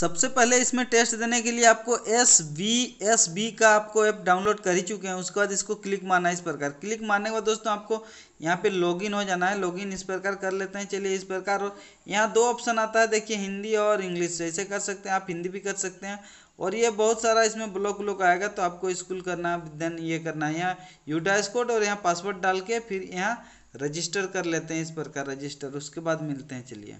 सबसे पहले इसमें टेस्ट देने के लिए आपको एस वी एस बी का आपको ऐप डाउनलोड कर ही चुके हैं उसके बाद इसको क्लिक मारना है इस प्रकार क्लिक मारने के बाद दोस्तों आपको यहाँ पे लॉगिन हो जाना है लॉगिन इस प्रकार कर लेते हैं चलिए इस प्रकार यहाँ दो ऑप्शन आता है देखिए हिंदी और इंग्लिश ऐसे कर सकते हैं आप हिंदी भी कर सकते हैं और ये बहुत सारा इसमें ब्लॉक व्लॉक आएगा तो आपको स्कूल करना है देन ये करना है यहाँ यूटाइस कोड और यहाँ पासवर्ड डाल के फिर यहाँ रजिस्टर कर लेते हैं इस प्रकार रजिस्टर उसके बाद मिलते हैं चलिए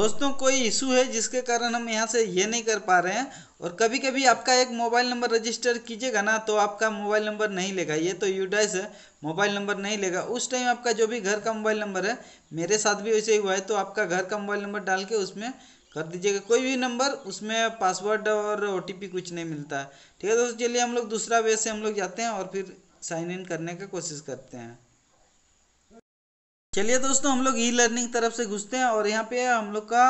दोस्तों कोई इशू है जिसके कारण हम यहाँ से ये नहीं कर पा रहे हैं और कभी कभी आपका एक मोबाइल नंबर रजिस्टर कीजिएगा ना तो आपका मोबाइल नंबर नहीं लेगा ये तो यूडाइस है मोबाइल नंबर नहीं लेगा उस टाइम आपका जो भी घर का मोबाइल नंबर है मेरे साथ भी वैसे ही हुआ है तो आपका घर का मोबाइल नंबर डाल के उसमें कर दीजिएगा कोई भी नंबर उसमें पासवर्ड और ओ कुछ नहीं मिलता है ठीक है दोस्तों चलिए हम लोग दूसरा वे से हम लोग जाते हैं और फिर साइन इन करने का कोशिश करते हैं चलिए दोस्तों हम लोग ई लर्निंग तरफ से घुसते हैं और यहाँ पे हम लोग का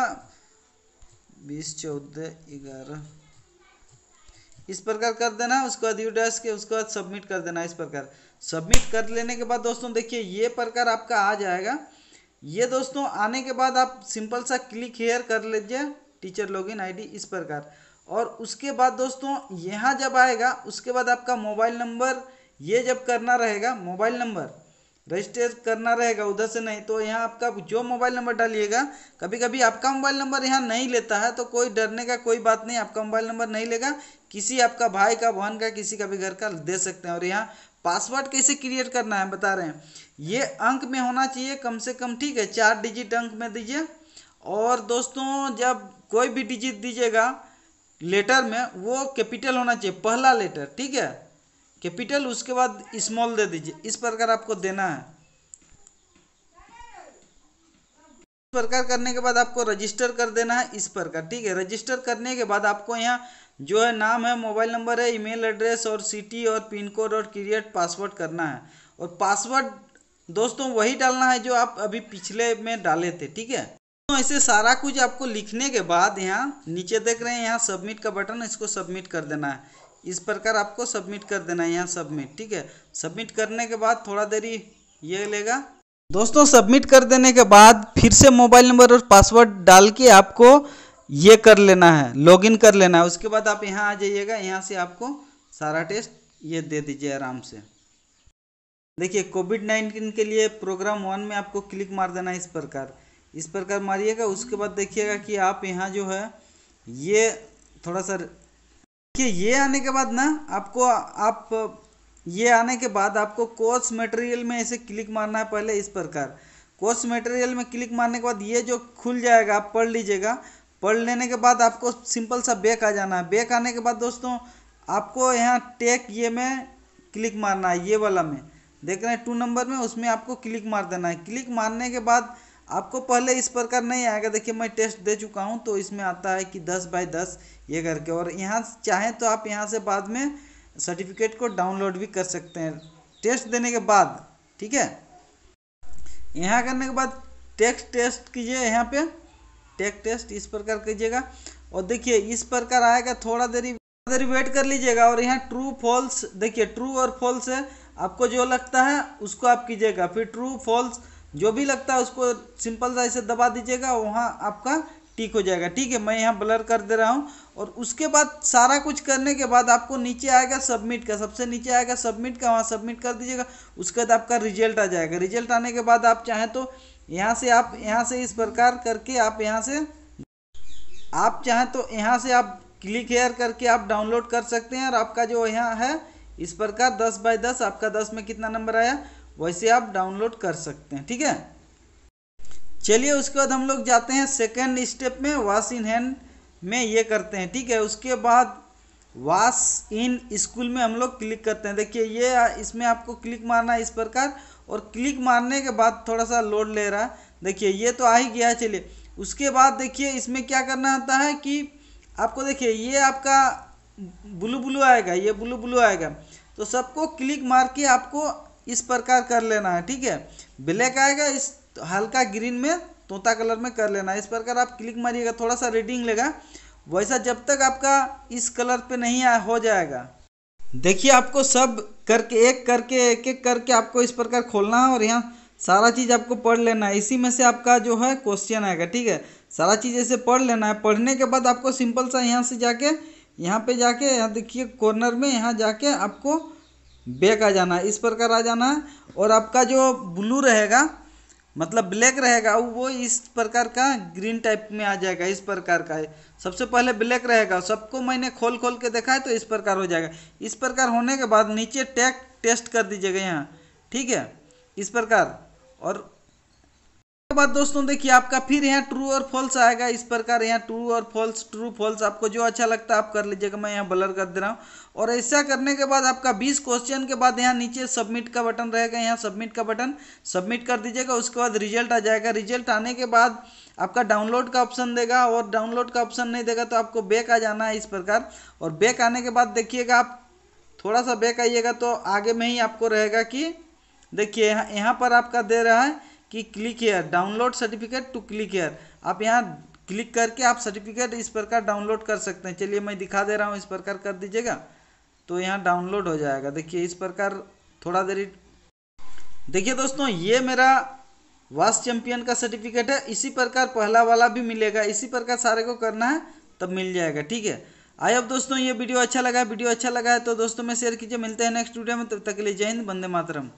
बीस चौदह ग्यारह इस प्रकार कर देना उसके बाद यू डैश के उसके बाद सबमिट कर देना इस प्रकार सबमिट कर लेने के बाद दोस्तों देखिए ये प्रकार आपका आ जाएगा ये दोस्तों आने के बाद आप सिंपल सा क्लिक हेयर कर लीजिए टीचर लॉगिन आईडी इस प्रकार और उसके बाद दोस्तों यहाँ जब आएगा उसके बाद आपका मोबाइल नंबर ये जब करना रहेगा मोबाइल नंबर रजिस्टर करना रहेगा उधर से नहीं तो यहाँ आपका जो मोबाइल नंबर डालिएगा कभी कभी आपका मोबाइल नंबर यहाँ नहीं लेता है तो कोई डरने का कोई बात नहीं आपका मोबाइल नंबर नहीं लेगा किसी आपका भाई का बहन का किसी का भी घर का दे सकते हैं और यहाँ पासवर्ड कैसे क्रिएट करना है बता रहे हैं ये अंक में होना चाहिए कम से कम ठीक है चार डिजिट अंक में दीजिए और दोस्तों जब कोई भी डिजिट दीजिएगा लेटर में वो कैपिटल होना चाहिए पहला लेटर ठीक है कैपिटल उसके बाद स्मॉल दे दीजिए इस प्रकार आपको देना है इस प्रकार करने के बाद आपको रजिस्टर कर देना है इस प्रकार ठीक है रजिस्टर करने के बाद आपको यहाँ जो है नाम है मोबाइल नंबर है ईमेल एड्रेस और सिटी और पिन कोड और क्रिएट पासवर्ड करना है और पासवर्ड दोस्तों वही डालना है जो आप अभी पिछले में डाले थे ठीक है तो ऐसे सारा कुछ आपको लिखने के बाद यहाँ नीचे देख रहे हैं यहाँ सबमिट का बटन इसको सबमिट कर देना है इस प्रकार आपको सबमिट कर देना है यहाँ सबमिट ठीक है सबमिट करने के बाद थोड़ा देरी ये लेगा दोस्तों सबमिट कर देने के बाद फिर से मोबाइल नंबर और पासवर्ड डाल के आपको ये कर लेना है लॉगिन कर लेना है उसके बाद आप यहाँ आ जाइएगा यहाँ से आपको सारा टेस्ट ये दे दीजिए आराम से देखिए कोविड नाइन्टीन के लिए प्रोग्राम वन में आपको क्लिक मार देना है इस प्रकार इस प्रकार मारिएगा उसके बाद देखिएगा कि आप यहाँ जो है ये थोड़ा सा कि ये आने के बाद ना आपको आप ये आने के बाद आपको कोर्स मटेरियल में ऐसे क्लिक मारना है पहले इस प्रकार कोर्स मटेरियल में क्लिक मारने के बाद ये जो खुल जाएगा आप पढ़ लीजिएगा पढ़ लेने के बाद आपको सिंपल सा बैक आ जाना है बैक आने के बाद दोस्तों आपको यहाँ टेक ये में क्लिक मारना है ये वाला में देख रहे हैं टू नंबर में उसमें आपको क्लिक मार देना है क्लिक मारने के बाद आपको पहले इस प्रकार नहीं आएगा देखिए मैं टेस्ट दे चुका हूँ तो इसमें आता है कि दस बाय दस ये करके और यहाँ चाहें तो आप यहाँ से बाद में सर्टिफिकेट को डाउनलोड भी कर सकते हैं टेस्ट देने के बाद ठीक है यहाँ करने के बाद टेक्स्ट टेस्ट कीजिए यहाँ पे टेक टेस्ट इस प्रकार कीजिएगा और देखिए इस प्रकार आएगा थोड़ा देरी थोड़ा देरी वेट कर लीजिएगा और यहाँ ट्रू फॉल्स देखिए ट्रू और फॉल्स है आपको जो लगता है उसको आप कीजिएगा फिर ट्रू फॉल्स जो भी लगता है उसको सिंपल सा ऐसे दबा दीजिएगा वहाँ आपका ठीक हो जाएगा ठीक है मैं यहाँ ब्लर कर दे रहा हूँ और उसके बाद सारा कुछ करने के बाद आपको नीचे आएगा सबमिट का सबसे नीचे आएगा सबमिट का वहाँ सबमिट कर दीजिएगा उसके बाद आपका रिजल्ट आ जाएगा रिजल्ट आने के बाद आप चाहें तो यहाँ से आप यहाँ से इस प्रकार करके आप यहाँ से आप चाहें तो यहाँ से आप क्लिक हेयर करके आप डाउनलोड कर सकते हैं और आपका जो यहाँ है इस प्रकार दस बाय दस आपका दस में कितना नंबर आया वैसे आप डाउनलोड कर सकते हैं ठीक है चलिए उसके बाद हम लोग जाते हैं सेकेंड स्टेप में वाश इन हैंड में ये करते हैं ठीक है उसके बाद वाश इन स्कूल में हम लोग क्लिक करते हैं देखिए ये इसमें आपको क्लिक मारना है इस प्रकार और क्लिक मारने के बाद थोड़ा सा लोड ले रहा है देखिए ये तो आ ही गया है चलिए उसके बाद देखिए इसमें क्या करना होता है कि आपको देखिए ये आपका ब्लू ब्लू आएगा ये ब्लू ब्लू आएगा तो सबको क्लिक मार के आपको इस प्रकार कर लेना है ठीक है ब्लैक आएगा इस हल्का ग्रीन में तोता कलर में कर लेना है इस प्रकार आप क्लिक मारिएगा थोड़ा सा रीडिंग लेगा वैसा जब तक आपका इस कलर पे नहीं आ, हो जाएगा देखिए आपको सब करके एक करके एक एक करके आपको इस प्रकार खोलना है और यहाँ सारा चीज़ आपको पढ़ लेना है इसी में से आपका जो है क्वेश्चन आएगा ठीक है सारा चीज़ ऐसे पढ़ लेना है पढ़ने के बाद आपको सिंपल सा यहाँ से जाके यहाँ पे जाके यहाँ देखिए कॉर्नर में यहाँ जाके आपको बैक आ जाना इस प्रकार आ जाना और आपका जो ब्लू रहेगा मतलब ब्लैक रहेगा वो इस प्रकार का ग्रीन टाइप में आ जाएगा इस प्रकार का है सबसे पहले ब्लैक रहेगा सबको मैंने खोल खोल के देखा है तो इस प्रकार हो जाएगा इस प्रकार होने के बाद नीचे टैग टेस्ट कर दीजिएगा यहाँ ठीक है इस प्रकार और के बाद दोस्तों देखिए आपका फिर यहाँ ट्रू और फॉल्स आएगा इस प्रकार यहाँ ट्रू और फॉल्स ट्रू फॉल्स आपको जो अच्छा लगता है आप कर लीजिएगा मैं यहाँ ब्लर कर दे रहा हूँ और ऐसा करने के बाद आपका 20 क्वेश्चन के बाद यहाँ नीचे सबमिट का बटन रहेगा यहाँ सबमिट का बटन सबमिट कर दीजिएगा उसके बाद रिजल्ट आ जाएगा रिजल्ट आने के बाद आपका डाउनलोड का ऑप्शन देगा और डाउनलोड का ऑप्शन नहीं देगा तो आपको बैक आ जाना है इस प्रकार और बैक आने के बाद देखिएगा आप थोड़ा सा बैक आइएगा तो आगे में ही आपको रहेगा कि देखिए यहाँ पर आपका दे रहा है कि click here download certificate to click here आप यहाँ क्लिक करके आप सर्टिफिकेट इस प्रकार डाउनलोड कर सकते हैं चलिए मैं दिखा दे रहा हूँ इस प्रकार कर दीजिएगा तो यहाँ डाउनलोड हो जाएगा देखिए इस प्रकार थोड़ा देरी देखिए दोस्तों ये मेरा वास चैंपियन का सर्टिफिकेट है इसी प्रकार पहला वाला भी मिलेगा इसी प्रकार सारे को करना है तब मिल जाएगा ठीक है आई अब दोस्तों ये वीडियो अच्छा लगा है वीडियो अच्छा लगा है तो दोस्तों में शेयर कीजिए मिलते हैं नेक्स्ट वीडियो में तब तक के लिए जय हिंद बंदे मातरम